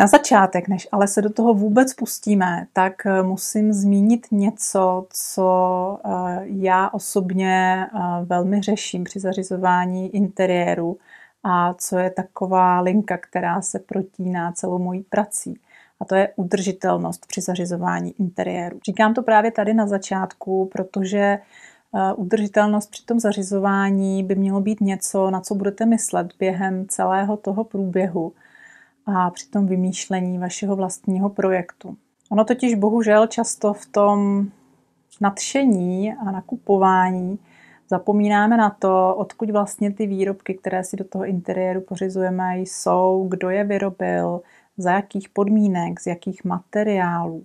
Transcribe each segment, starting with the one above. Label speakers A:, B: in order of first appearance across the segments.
A: Na začátek, než ale se do toho vůbec pustíme, tak eh, musím zmínit něco, co eh, já osobně eh, velmi řeším při zařizování interiéru a co je taková linka, která se protíná celou mojí prací. A to je udržitelnost při zařizování interiéru. Říkám to právě tady na začátku, protože udržitelnost při tom zařizování by mělo být něco, na co budete myslet během celého toho průběhu a při tom vymýšlení vašeho vlastního projektu. Ono totiž bohužel často v tom nadšení a nakupování zapomínáme na to, odkud vlastně ty výrobky, které si do toho interiéru pořizujeme, jsou, kdo je vyrobil, za jakých podmínek, z jakých materiálů.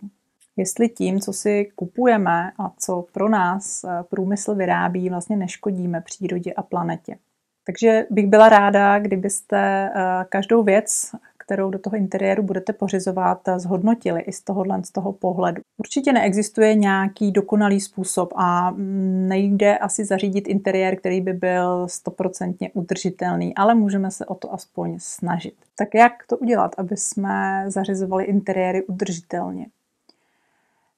A: Jestli tím, co si kupujeme a co pro nás eh, průmysl vyrábí, vlastně neškodíme přírodě a planetě. Takže bych byla ráda, kdybyste eh, každou věc, kterou do toho interiéru budete pořizovat, eh, zhodnotili i z tohohle z toho pohledu. Určitě neexistuje nějaký dokonalý způsob a mm, nejde asi zařídit interiér, který by byl stoprocentně udržitelný, ale můžeme se o to aspoň snažit. Tak jak to udělat, aby jsme zařizovali interiéry udržitelně?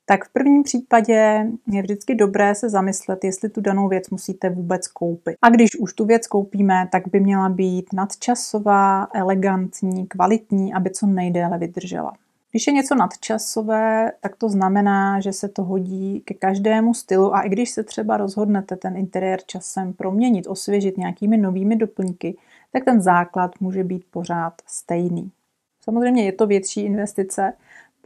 A: tak v prvním případě je vždycky dobré se zamyslet, jestli tu danou věc musíte vůbec koupit. A když už tu věc koupíme, tak by měla být nadčasová, elegantní, kvalitní, aby co nejdéle vydržela. Když je něco nadčasové, tak to znamená, že se to hodí ke každému stylu a i když se třeba rozhodnete ten interiér časem proměnit, osvěžit nějakými novými doplňky, tak ten základ může být pořád stejný. Samozřejmě je to větší investice,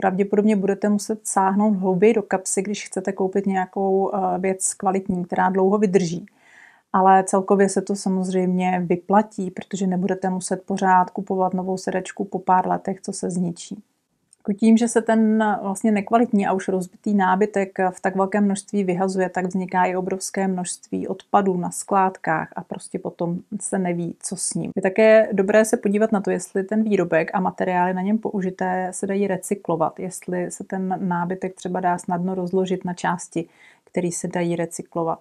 A: pravděpodobně budete muset sáhnout hlouběji do kapsy, když chcete koupit nějakou eh, věc kvalitní, která dlouho vydrží. Ale celkově se to samozřejmě vyplatí, protože nebudete muset pořád kupovat novou sedačku po pár letech, co se zničí. Jako tím, že se ten eh, vlastně nekvalitní a už rozbitý nábytek eh, v tak velkém množství vyhazuje, tak vzniká i obrovské množství odpadů na skládkách a prostě potom se neví, co s ním. Je také dobré se podívat na to, jestli ten výrobek a materiály na něm použité se dají recyklovat, jestli se ten nábytek třeba dá snadno rozložit na části, které se dají recyklovat.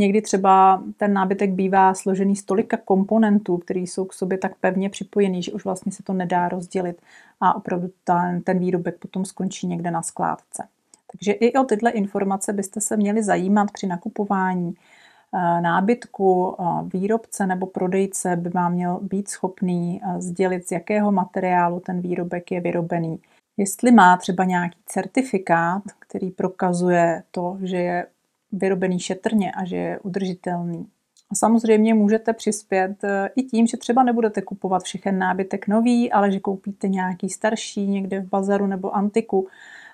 A: Někdy třeba ten nábytek bývá složený z tolika komponentů, které jsou k sobě tak pevně připojený, že už vlastně se to nedá rozdělit a opravdu ten, ten výrobek potom skončí někde na skládce. Takže i o tyhle informace byste se měli zajímat při nakupování eh, nábytku eh, výrobce nebo prodejce by vám měl být schopný eh, sdělit, z jakého materiálu ten výrobek je vyrobený. Jestli má třeba nějaký certifikát, který prokazuje to, že je vyrobený šetrně a že je udržitelný. A samozřejmě můžete přispět eh, i tím, že třeba nebudete kupovat všechen nábytek nový, ale že koupíte nějaký starší někde v bazaru nebo antiku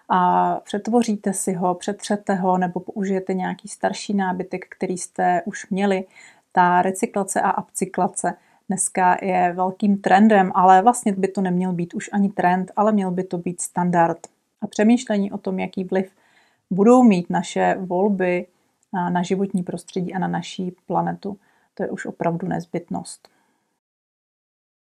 A: a přetvoříte si ho, přetřete ho nebo použijete nějaký starší nábytek, který jste už měli. Ta recyklace a upcyklace dneska je velkým trendem, ale vlastně by to neměl být už ani trend, ale měl by to být standard. A přemýšlení o tom, jaký vliv budou mít naše volby eh, na životní prostředí a na naší planetu. To je už opravdu nezbytnost.